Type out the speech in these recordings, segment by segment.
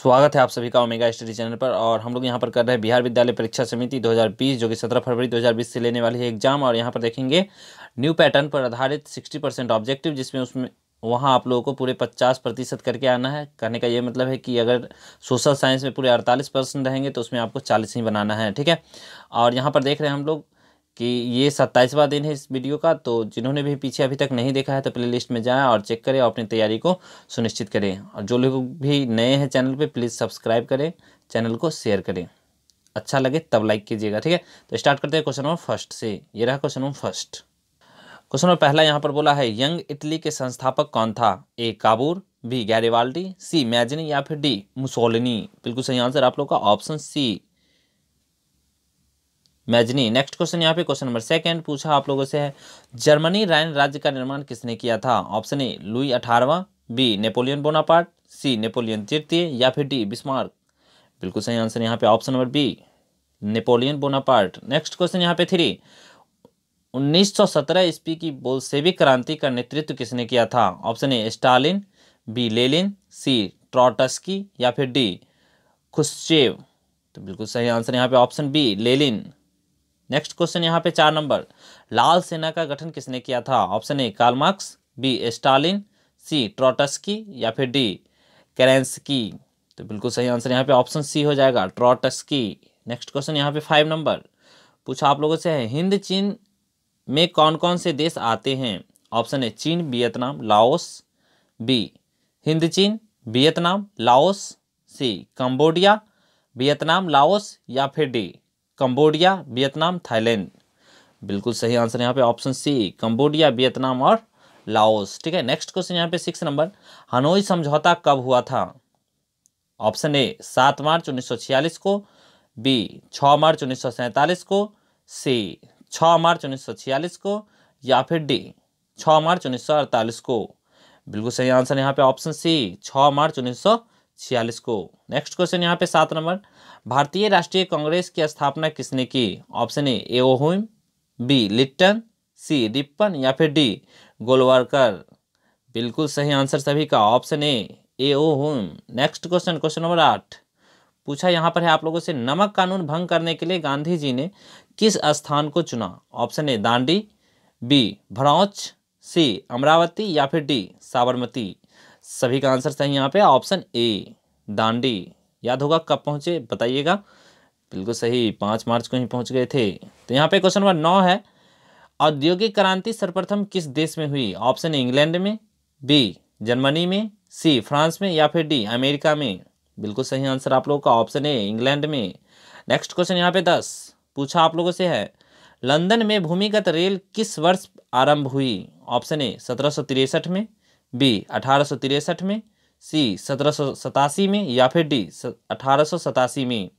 स्वागत है आप सभी का ओमेगा स्टडी चैनल पर और हम लोग यहाँ पर कर रहे हैं बिहार विद्यालय परीक्षा समिति 2020 जो कि 17 फरवरी 2020 से लेने वाली है एग्जाम और यहाँ पर देखेंगे न्यू पैटर्न पर आधारित 60 परसेंट ऑब्जेक्टिव जिसमें उसमें वहाँ आप लोगों को पूरे 50 प्रतिशत करके आना है कहने का ये मतलब है कि अगर सोशल साइंस में पूरे अड़तालीस परसेंट रहेंगे तो उसमें आपको चालीस ही बनाना है ठीक है और यहाँ पर देख रहे हैं हम लोग कि ये सत्ताईसवा दिन है इस वीडियो का तो जिन्होंने भी पीछे अभी तक नहीं देखा है तो प्ले लिस्ट में जाएँ और चेक करें और अपनी तैयारी को सुनिश्चित करें और जो लोग भी नए हैं चैनल पर प्लीज़ सब्सक्राइब करें चैनल को शेयर करें अच्छा लगे तब लाइक कीजिएगा ठीक है तो स्टार्ट करते हैं क्वेश्चन नंबर फर्स्ट से ये रहा question number first question number पहला यहाँ पर बोला है यंग इटली के संस्थापक कौन था ए काबूर बी गैरिवाल्टी सी मैजनी या फिर डी मुसोलिनी बिल्कुल सही आंसर आप लोग का option C Mazzini next question यहाँ पे क्वेश्चन नंबर सेकंड पूछा आप लोगों से है जर्मनी राइन राज्य का निर्माण किसने किया था ऑप्शन ए लुई अठारवा B Napoleon Bonaparte C Napoleon तृतीय या फिर डी बिस्मार्क बिल्कुल सही आंसर यहाँ पे option number B Napoleon Bonaparte next question यहाँ पे थ्री 1917 ईस्वी की बोलसेविक क्रांति का नेतृत्व किसने किया था option A Stalin B Lenin C Trotsky या फिर डी खुशेव तो बिल्कुल सही आंसर यहाँ पे option B Lenin next question यहाँ पे चार नंबर लाल सेना का गठन किसने किया था option A Karl Marx B Stalin C Trotsky या फिर डी करेंसकी तो बिल्कुल सही आंसर यहाँ पे ऑप्शन सी हो जाएगा ट्रोटस्की नेक्स्ट क्वेश्चन यहाँ पे फाइव नंबर पूछा आप लोगों से है हिंद चीन में कौन कौन से देश आते हैं ऑप्शन है चीन वियतनाम लाओस बी हिंद चीन Vietnam Laos C Cambodia Vietnam Laos या फिर डी कंबोडिया वियतनाम थाईलैंड बिल्कुल सही आंसर यहाँ पे ऑप्शन सी कंबोडिया वियतनाम और लाओस ठीक है नेक्स्ट क्वेश्चन यहाँ पे सिक्स नंबर हनोई समझौता कब हुआ था ऑप्शन ए सात मार्च उन्नीस को बी छ मार्च उन्नीस को सी छ मार्च उन्नीस को या फिर डी छ मार्च उन्नीस को बिल्कुल सही आंसर यहाँ पे ऑप्शन सी छ मार्च उन्नीस सौ छियालीस को नेक्स्ट क्वेश्चन यहाँ पे सात नंबर भारतीय राष्ट्रीय कांग्रेस की स्थापना किसने की option A M B Lytton C Ripon या फिर डी गोलवारकर बिल्कुल सही आंसर सभी का option A A O Hume next question question number आठ पूछा यहाँ पर है आप लोगों से नमक कानून भंग करने के लिए गांधी जी ने किस स्थान को चुना option A Dandi B Bharuch C Amaravati या फिर डी साबरमती सभी का आंसर सही यहाँ पे ऑप्शन ए दांडी याद होगा कब पहुँचे बताइएगा बिल्कुल सही पाँच मार्च को ही पहुँच गए थे तो यहाँ पे क्वेश्चन नंबर नौ है औद्योगिक क्रांति सर्वप्रथम किस देश में हुई ऑप्शन इंग्लैंड में बी जर्मनी में सी फ्रांस में या फिर डी अमेरिका में बिल्कुल सही आंसर आप लोगों का ऑप्शन ए इंग्लैंड में नेक्स्ट क्वेश्चन यहाँ पे दस पूछा आप लोगों से है लंदन में भूमिगत रेल किस वर्ष आरंभ हुई ऑप्शन ए सत्रह में बी अठारह में सी सत्रह में या फिर डी अठारह में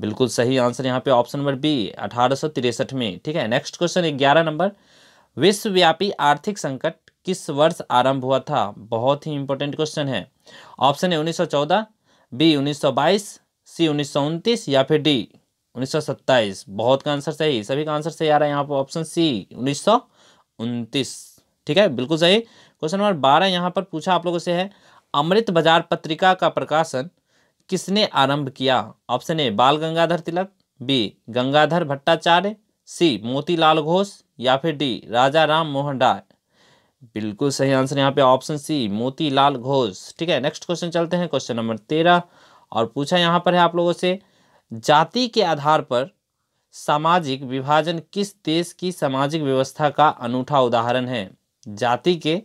बिल्कुल सही आंसर यहाँ पे ऑप्शन नंबर बी अठारह में ठीक है नेक्स्ट क्वेश्चन ग्यारह नंबर विश्वव्यापी आर्थिक संकट किस वर्ष आरंभ हुआ था बहुत ही इंपॉर्टेंट क्वेश्चन है ऑप्शन है 1914 बी 1922 सी उन्नीस या फिर डी 1927 बहुत का आंसर सही सभी का आंसर सही आ रहा है यहाँ पर ऑप्शन सी उन्नीस ठीक है बिल्कुल सही क्वेश्चन नंबर बारह यहाँ पर पूछा आप लोगों से है अमृत बाजार पत्रिका का प्रकाशन किसने आरंभ किया option A Bal Gangadhar Tilak B Gangadhar Bhattacharya C Motilal Ghosh या फिर डी राजा राम मोहन राय बिल्कुल सही आंसर यहाँ पे ऑप्शन सी मोतीलाल घोष ठीक है नेक्स्ट क्वेश्चन चलते हैं क्वेश्चन नंबर तेरह और पूछा यहाँ पर है आप लोगों से जाति के आधार पर सामाजिक विभाजन किस देश की सामाजिक व्यवस्था का अनूठा उदाहरण है जाति के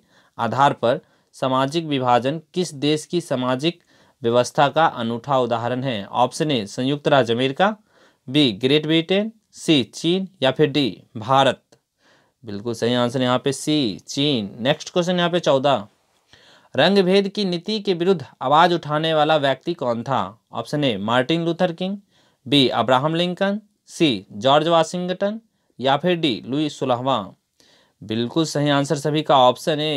आधार पर सामाजिक विभाजन किस देश की सामाजिक व्यवस्था का अनूठा उदाहरण है ऑप्शन ए संयुक्त राज्य America B Great Britain C चीन या फिर डी भारत बिल्कुल सही आंसर यहाँ पे सी चीन नेक्स्ट क्वेश्चन यहाँ पे चौदह रंगभेद की नीति के विरुद्ध आवाज उठाने वाला व्यक्ति कौन था option A Martin Luther King B Abraham Lincoln C George Washington या फिर डी लुई सुलहवा बिल्कुल सही आंसर सभी का option A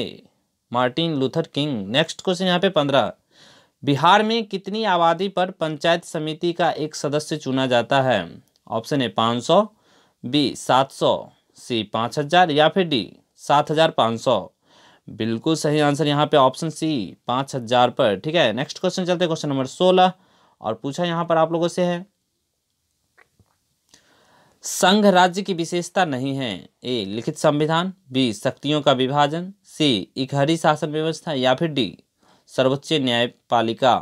Martin Luther King next question यहाँ पे पंद्रह बिहार में कितनी आबादी पर पंचायत समिति का एक सदस्य चुना जाता है ऑप्शन ए पाँच सौ बी सात सौ सी पाँच हजार या फिर डी सात हजार पाँच सौ बिल्कुल सही आंसर यहाँ पे ऑप्शन सी पाँच हजार पर ठीक है नेक्स्ट क्वेश्चन चलते क्वेश्चन नंबर सोलह और पूछा यहाँ पर आप लोगों से है संघ राज्य की विशेषता नहीं है ए लिखित संविधान बी शक्तियों का विभाजन सी इकहरी शासन व्यवस्था या फिर डी सर्वोच्च न्यायपालिका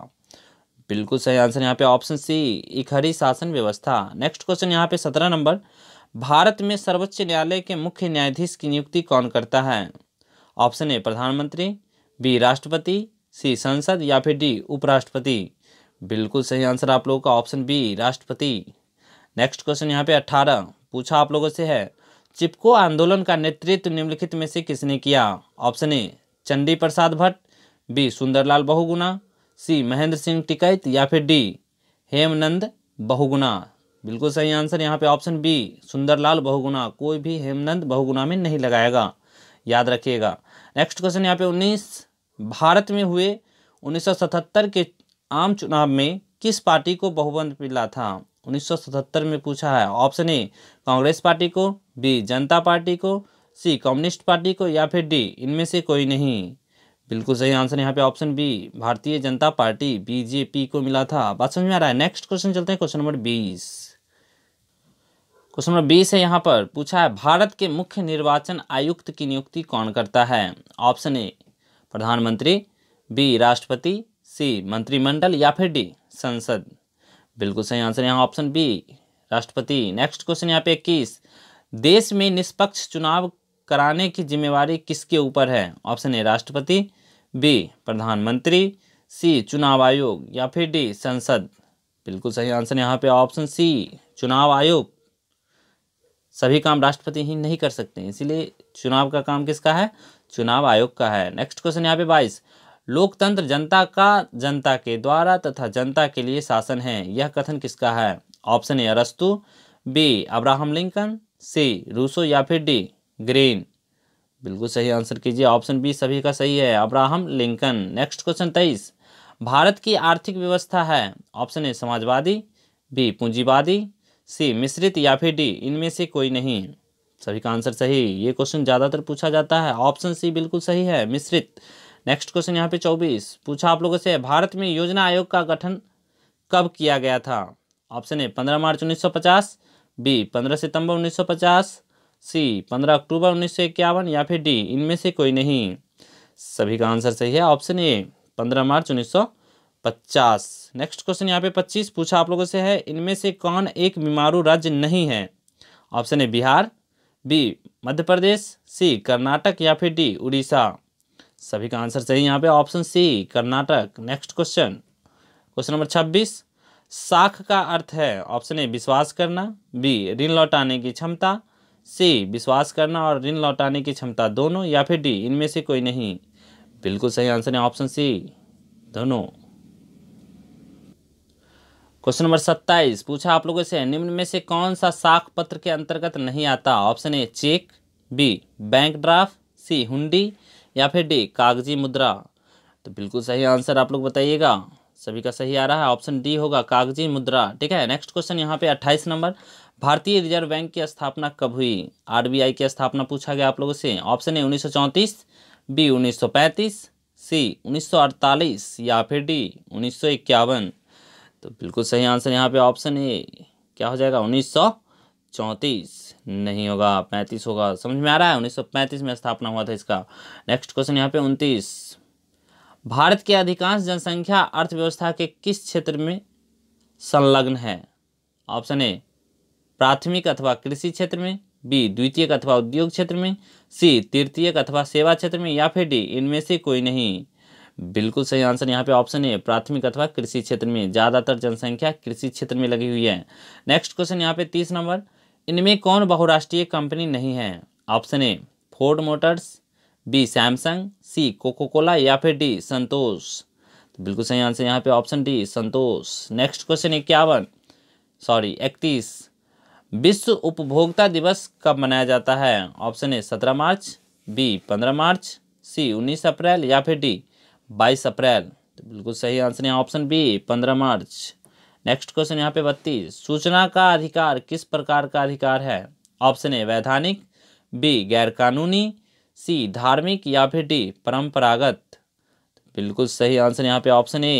बिल्कुल सही आंसर यहाँ पे ऑप्शन सी इकहरी शासन व्यवस्था नेक्स्ट क्वेश्चन यहाँ पे सत्रह नंबर भारत में सर्वोच्च न्यायालय के मुख्य न्यायाधीश की नियुक्ति कौन करता है ऑप्शन ए प्रधानमंत्री बी राष्ट्रपति सी संसद या फिर डी उपराष्ट्रपति बिल्कुल सही आंसर आप लोगों का ऑप्शन बी राष्ट्रपति नेक्स्ट क्वेश्चन यहाँ पे अट्ठारह पूछा आप लोगों से है चिपको आंदोलन का नेतृत्व निम्नलिखित में से किसने किया option A Chandi Prasad Bhatt B Sunderlal Bahuguna C Mahendra Singh Tikait या फिर डी हेमनंद बहुगुना बिल्कुल सही आंसर यहाँ पे ऑप्शन बी सुंदरलाल बहुगुना कोई भी हेमनंद बहुगुना में नहीं लगाएगा याद रखिएगा नेक्स्ट क्वेश्चन यहाँ पे 19 भारत में हुए 1977 के आम चुनाव में किस पार्टी को बहुमत मिला था 1977 में पूछा है ऑप्शन ए कांग्रेस पार्टी को बी जनता पार्टी को सी कम्युनिस्ट पार्टी को या फिर डी इनमें से कोई नहीं बिल्कुल सही आंसर यहाँ पे ऑप्शन बी भारतीय जनता पार्टी बीजेपी को मिला था बात समझ में आ रहा है नेक्स्ट क्वेश्चन चलते हैं क्वेश्चन नंबर बीस क्वेश्चन नंबर बीस है यहाँ पर पूछा है भारत के मुख्य निर्वाचन आयुक्त की नियुक्ति कौन करता है ऑप्शन ए प्रधानमंत्री बी राष्ट्रपति सी मंत्रिमंडल या फिर डी संसद बिल्कुल सही आंसर यहाँ ऑप्शन बी राष्ट्रपति नेक्स्ट क्वेश्चन यहाँ पे इक्कीस देश में निष्पक्ष चुनाव कराने की जिम्मेवारी किसके ऊपर है ऑप्शन ए राष्ट्रपति बी प्रधानमंत्री सी चुनाव आयोग या फिर डी संसद बिल्कुल सही आंसर यहाँ पे ऑप्शन सी चुनाव आयोग सभी काम राष्ट्रपति ही नहीं कर सकते इसीलिए चुनाव का काम किसका है चुनाव आयोग का है नेक्स्ट क्वेश्चन यहाँ पे बाईस लोकतंत्र जनता का जनता के द्वारा तथा जनता के लिए शासन है यह कथन किसका है ऑप्शन ए अरस्तु B Abraham Lincoln C Rousseau या फिर डी ग्रीन बिल्कुल सही आंसर कीजिए ऑप्शन बी सभी का सही है अब्राहम लिंकन नेक्स्ट क्वेश्चन तेईस भारत की आर्थिक व्यवस्था है ऑप्शन ए समाजवादी बी पूंजीवादी सी मिश्रित या फिर डी इनमें से कोई नहीं सभी का आंसर सही ये क्वेश्चन ज़्यादातर पूछा जाता है ऑप्शन सी बिल्कुल सही है मिश्रित नेक्स्ट क्वेश्चन यहाँ पे चौबीस पूछा आप लोगों से भारत में योजना आयोग का गठन कब किया गया था ऑप्शन ए पंद्रह मार्च 1950 बी पंद्रह सितंबर 1950 सी पंद्रह अक्टूबर उन्नीस या फिर डी इनमें से कोई नहीं सभी का आंसर सही है ऑप्शन ए पंद्रह मार्च 1950 नेक्स्ट क्वेश्चन यहाँ पे 25 पूछा आप लोगों से है इनमें से कौन एक बीमारू राज्य नहीं है option A Bihar B Madhya Pradesh C Karnataka या फिर डी उड़ीसा सभी का आंसर सही यहाँ पे option C Karnataka next question question number छब्बीस साख का अर्थ है ऑप्शन ए विश्वास करना बी ऋण लौटाने की क्षमता सी विश्वास करना और ऋण लौटाने की क्षमता दोनों या फिर डी इनमें से कोई नहीं बिल्कुल सही आंसर है ऑप्शन सी दोनों क्वेश्चन नंबर सत्ताईस पूछा आप लोगों से निम्न में से कौन सा साख पत्र के अंतर्गत नहीं आता option A cheque B bank draft C hundi या फिर डी कागजी मुद्रा तो बिल्कुल सही आंसर आप लोग बताइएगा सभी का सही आ रहा है ऑप्शन डी होगा कागजी मुद्रा ठीक है नेक्स्ट क्वेश्चन यहाँ पे अट्ठाईस नंबर भारतीय रिजर्व बैंक की स्थापना कब हुई आरबीआई की स्थापना पूछा गया आप लोगों से ऑप्शन ए उन्नीस बी उन्नीस सी 1948 या फिर डी उन्नीस तो बिल्कुल सही आंसर यहाँ पे ऑप्शन ए क्या हो जाएगा उन्नीस चौंतीस नहीं होगा पैंतीस होगा समझ में आ रहा है उन्नीस सौ पैंतीस में स्थापना हुआ था इसका नेक्स्ट क्वेश्चन यहाँ पे उनतीस भारत की अधिकांश जनसंख्या अर्थव्यवस्था के किस क्षेत्र में संलग्न है ऑप्शन ए प्राथमिक अथवा कृषि क्षेत्र में बी द्वितीय अथवा उद्योग क्षेत्र में सी तृतीय अथवा सेवा क्षेत्र में या फिर डी इनमें से कोई नहीं बिल्कुल सही आंसर यहाँ पे ऑप्शन है प्राथमिक अथवा कृषि क्षेत्र में ज़्यादातर जनसंख्या कृषि क्षेत्र में लगी हुई है नेक्स्ट क्वेश्चन यहाँ पे तीस नंबर इनमें कौन बहुराष्ट्रीय कंपनी नहीं है option A Ford Motors B Samsung C Coca Cola या फिर डी संतोष तो बिल्कुल सही आंसर यहाँ पे ऑप्शन डी संतोष नेक्स्ट क्वेश्चन इक्यावन सॉरी इकतीस विश्व उपभोक्ता दिवस कब मनाया जाता है ऑप्शन ए सत्रह मार्च बी पंद्रह मार्च सी उन्नीस अप्रैल या फिर डी बाईस अप्रैल तो बिल्कुल सही आंसर है ऑप्शन बी पंद्रह मार्च नेक्स्ट क्वेश्चन यहाँ पे बत्तीस सूचना का अधिकार किस प्रकार का अधिकार है ऑप्शन ए वैधानिक बी गैरकानूनी सी धार्मिक या फिर डी परंपरागत बिल्कुल सही आंसर यहाँ पे ऑप्शन ए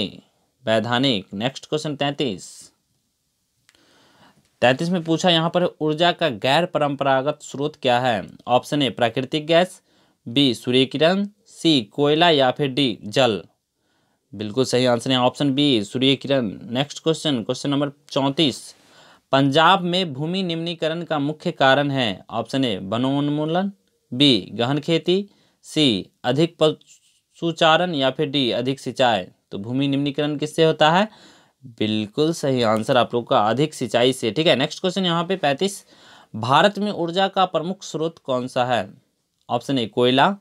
वैधानिक नेक्स्ट क्वेश्चन तैंतीस तैंतीस में पूछा यहाँ पर ऊर्जा का गैर परंपरागत स्रोत क्या है ऑप्शन ए प्राकृतिक गैस बी सूर्य किरण सी कोयला या फिर डी जल बिल्कुल सही आंसर है option B Surya Kiran next question question number चौंतीस पंजाब में भूमि निम्नीकरण का मुख्य कारण है ऑप्शन ए वनोन्मूलन बी गहन खेती सी अधिक पशुचारण या फिर डी अधिक सिंचाई तो भूमि निम्नीकरण किससे होता है बिल्कुल सही आंसर आप लोग का अधिक सिंचाई से ठीक है नेक्स्ट क्वेश्चन यहाँ पे पैंतीस भारत में ऊर्जा का प्रमुख स्रोत कौन सा है ऑप्शन ए कोयला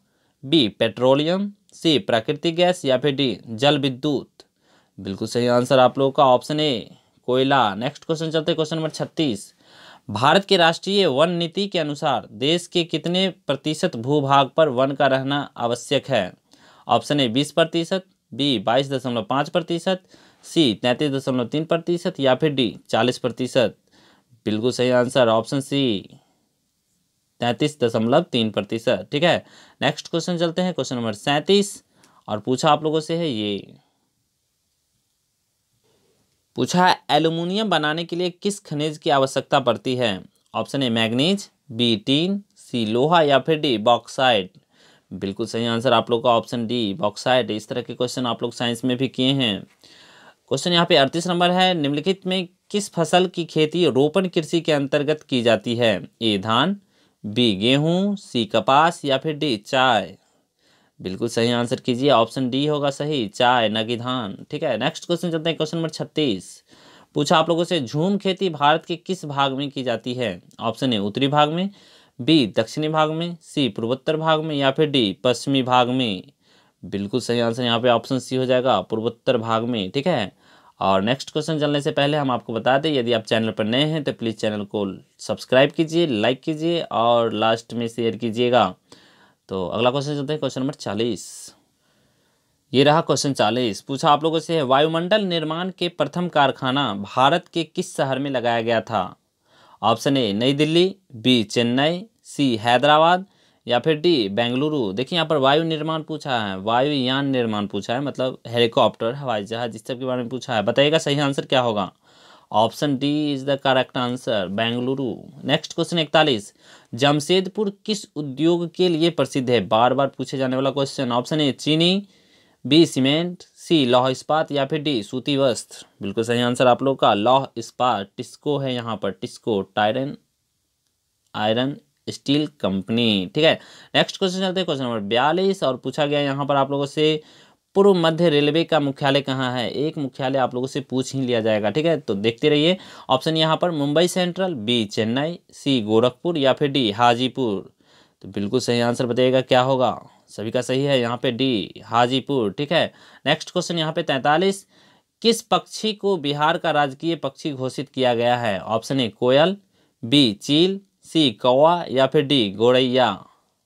बी पेट्रोलियम सी प्राकृतिक गैस या फिर डी जल विद्युत बिल्कुल सही आंसर आप लोगों का ऑप्शन ए कोयला नेक्स्ट क्वेश्चन चलते क्वेश्चन नंबर छत्तीस भारत के राष्ट्रीय वन नीति के अनुसार देश के कितने प्रतिशत भूभाग पर वन का रहना आवश्यक है ऑप्शन ए बीस प्रतिशत बी बाईस दशमलव पाँच प्रतिशत सी तैंतीस दशमलव तीन प्रतिशत या फिर डी चालीस प्रतिशत बिल्कुल सही आंसर ऑप्शन सी तैंतीस दशमलव तीन प्रतिशत ठीक है नेक्स्ट क्वेश्चन चलते हैं क्वेश्चन नंबर सैंतीस और पूछा आप लोगों से है ये पूछा एल्यूमिनियम बनाने के लिए किस खनिज की आवश्यकता पड़ती है option A manganese B tin C लोहा या फिर डी बॉक्साइड बिल्कुल सही आंसर आप लोग का ऑप्शन डी बॉक्साइड इस तरह के क्वेश्चन आप लोग साइंस में भी किए हैं क्वेश्चन यहाँ पे अड़तीस नंबर है निम्नलिखित में किस फसल की खेती रोपण कृषि के अंतर्गत की जाती है ए धान बी गेहूं सी कपास या फिर डी चाय बिल्कुल सही आंसर कीजिए ऑप्शन डी होगा सही चाय न कि धान ठीक है नेक्स्ट क्वेश्चन चलते हैं क्वेश्चन नंबर छत्तीस पूछा आप लोगों से झूम खेती भारत के किस भाग में की जाती है ऑप्शन ए उत्तरी भाग में बी दक्षिणी भाग में सी पूर्वोत्तर भाग में या फिर डी पश्चिमी भाग में बिल्कुल सही आंसर यहाँ पे ऑप्शन सी हो जाएगा पूर्वोत्तर भाग में ठीक है और नेक्स्ट क्वेश्चन चलने से पहले हम आपको बता दें यदि आप चैनल पर नए हैं तो प्लीज़ चैनल को सब्सक्राइब कीजिए लाइक कीजिए और लास्ट में शेयर कीजिएगा तो अगला क्वेश्चन चलते हैं क्वेश्चन नंबर चालीस ये रहा क्वेश्चन चालीस पूछा आप लोगों से है वायुमंडल निर्माण के प्रथम कारखाना भारत के किस शहर में लगाया गया था option A Nai Delhi B Chennai C Hyderabad या फिर डी बेंगलुरु देखिए यहाँ पर वायु निर्माण पूछा है वायुयान निर्माण पूछा है मतलब हेलीकॉप्टर हवाई जहाज इस सब के बारे में पूछा है बताइएगा सही आंसर क्या होगा option D is the correct answer Bengaluru next question इकतालीस जमशेदपुर किस उद्योग के लिए प्रसिद्ध है बार बार पूछे जाने वाला क्वेश्चन ऑप्शन ए चीनी बी सीमेंट सी लौह इस्पात या फिर डी सूती वस्त्र बिल्कुल सही आंसर आप लोग का लौह इस्पात टिस्को है यहाँ पर टिस्को टायरन आयरन स्टील कंपनी ठीक है नेक्स्ट क्वेश्चन चलते हैं क्वेश्चन नंबर बयालीस और पूछा गया यहाँ पर आप लोगों से पूर्व मध्य रेलवे का मुख्यालय कहाँ है एक मुख्यालय आप लोगों से पूछ ही लिया जाएगा ठीक है तो देखते रहिए ऑप्शन यहाँ पर Mumbai central B Chennai C Gorakhpur या फिर डी हाजीपुर तो बिल्कुल सही आंसर बताइएगा क्या होगा सभी का सही है यहाँ पे डी हाजीपुर ठीक है नेक्स्ट क्वेश्चन यहाँ पे तैंतालीस किस पक्षी को बिहार का राजकीय पक्षी घोषित किया गया है ऑप्शन ए कोयल बी चील सी कौवा या फिर डी गोरैया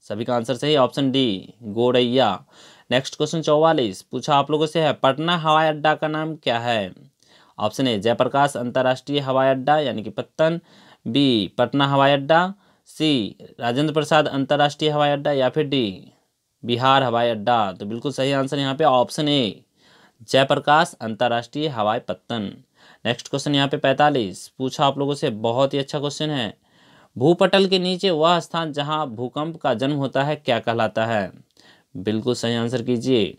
सभी का आंसर सही ऑप्शन डी गोरैया नेक्स्ट क्वेश्चन चौवालीस पूछा आप लोगों से है पटना हवाई अड्डा का नाम क्या है ऑप्शन ए जयप्रकाश अंतर्राष्ट्रीय हवाई अड्डा यानी कि पत्तन बी पटना हवाई अड्डा सी राजेंद्र प्रसाद अंतर्राष्ट्रीय हवाई अड्डा या फिर डी बिहार हवाई अड्डा तो बिल्कुल सही आंसर यहाँ पे ऑप्शन ए जयप्रकाश अंतर्राष्ट्रीय हवाई पत्तन नेक्स्ट क्वेश्चन यहाँ पे पैंतालीस पूछा आप लोगों से बहुत ही अच्छा क्वेश्चन है भूपटल के नीचे वह स्थान जहां भूकंप का जन्म होता है क्या कहलाता है बिल्कुल सही आंसर कीजिए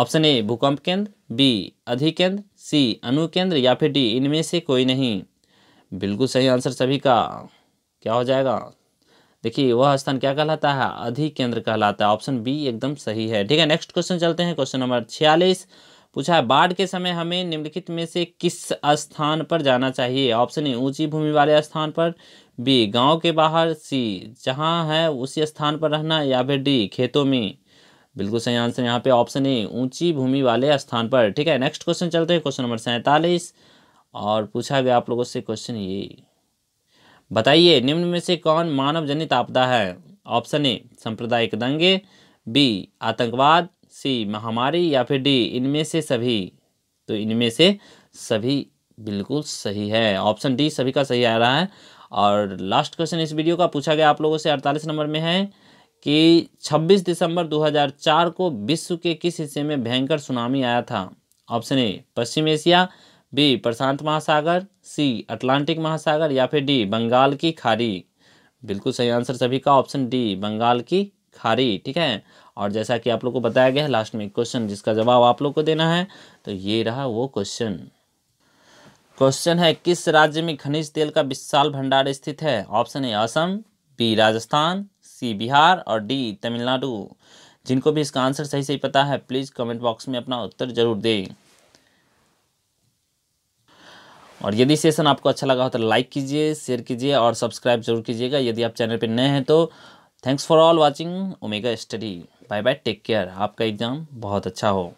ऑप्शन ए भूकंप केंद्र बी अधिकेंद्र सी अनुकेंद्र या फिर डी इनमें से कोई नहीं बिल्कुल सही आंसर सभी का क्या हो जाएगा देखिए वह स्थान क्या कहलाता है अधिकेंद्र कहलाता है ऑप्शन बी एकदम सही है ठीक है नेक्स्ट क्वेश्चन चलते हैं क्वेश्चन नंबर छियालीस पूछा है बाढ़ के समय हमें निम्नलिखित में से किस स्थान पर जाना चाहिए ऑप्शन ए ऊंची भूमि वाले स्थान पर बी गांव के बाहर सी जहां है उसी स्थान पर रहना या फिर डी खेतों में बिल्कुल सही आंसर यहाँ पे ऑप्शन ए ऊंची भूमि वाले स्थान पर ठीक है नेक्स्ट क्वेश्चन चलते हैं क्वेश्चन नंबर सैंतालीस और पूछा गया आप लोगों से क्वेश्चन ये बताइए निम्न में से कौन मानव जनित आपदा है ऑप्शन ए सांप्रदायिक दंगे बी आतंकवाद सी महामारी या फिर डी इनमें से सभी तो इनमें से सभी बिल्कुल सही है ऑप्शन डी सभी का सही आ रहा है और लास्ट क्वेश्चन इस वीडियो का पूछा गया आप लोगों से अड़तालीस नंबर में है कि 26 दिसंबर 2004 को विश्व के किस हिस्से में भयंकर सुनामी आया था ऑप्शन ए पश्चिम एशिया बी प्रशांत महासागर सी अटलांटिक महासागर या फिर डी बंगाल की खाड़ी बिल्कुल सही आंसर सभी का ऑप्शन डी बंगाल की खाड़ी ठीक है और जैसा कि आप लोग को बताया गया है लास्ट में एक क्वेश्चन जिसका जवाब आप लोग को देना है तो ये रहा वो क्वेश्चन क्वेश्चन है किस राज्य में खनिज तेल का विशाल भंडार स्थित है option A Assam B Rajasthan C Bihar और डी तमिलनाडु जिनको भी इसका आंसर सही सही पता है प्लीज़ कमेंट बॉक्स में अपना उत्तर जरूर दें और यदि सेशन आपको अच्छा लगा हो तो लाइक कीजिए शेयर कीजिए और सब्सक्राइब जरूर कीजिएगा यदि आप चैनल पर नए हैं तो thanks for all watching Omega study bye bye take care आपका एग्ज़ाम बहुत अच्छा हो